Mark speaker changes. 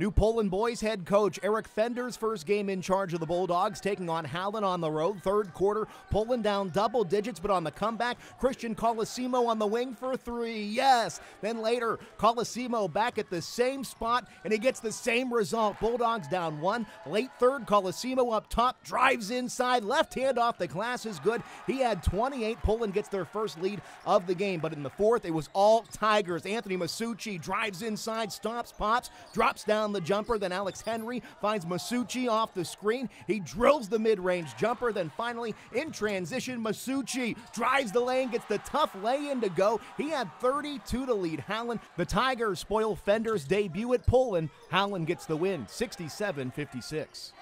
Speaker 1: New Poland boys head coach Eric Fender's first game in charge of the Bulldogs, taking on Hallen on the road. Third quarter, Poland down double digits, but on the comeback, Christian Colosimo on the wing for three. Yes. Then later, Colosimo back at the same spot, and he gets the same result. Bulldogs down one. Late third, Colosimo up top, drives inside, left hand off the glass is good. He had 28. Poland gets their first lead of the game, but in the fourth, it was all Tigers. Anthony Masucci drives inside, stops, pops, drops down the jumper. Then Alex Henry finds Masucci off the screen. He drills the mid range jumper. Then finally, in transition, Masucci drives the lane, gets the tough lay in to go. He had 32 to lead Howland. The Tigers spoil Fender's debut at Poland. Howland gets the win 67 56.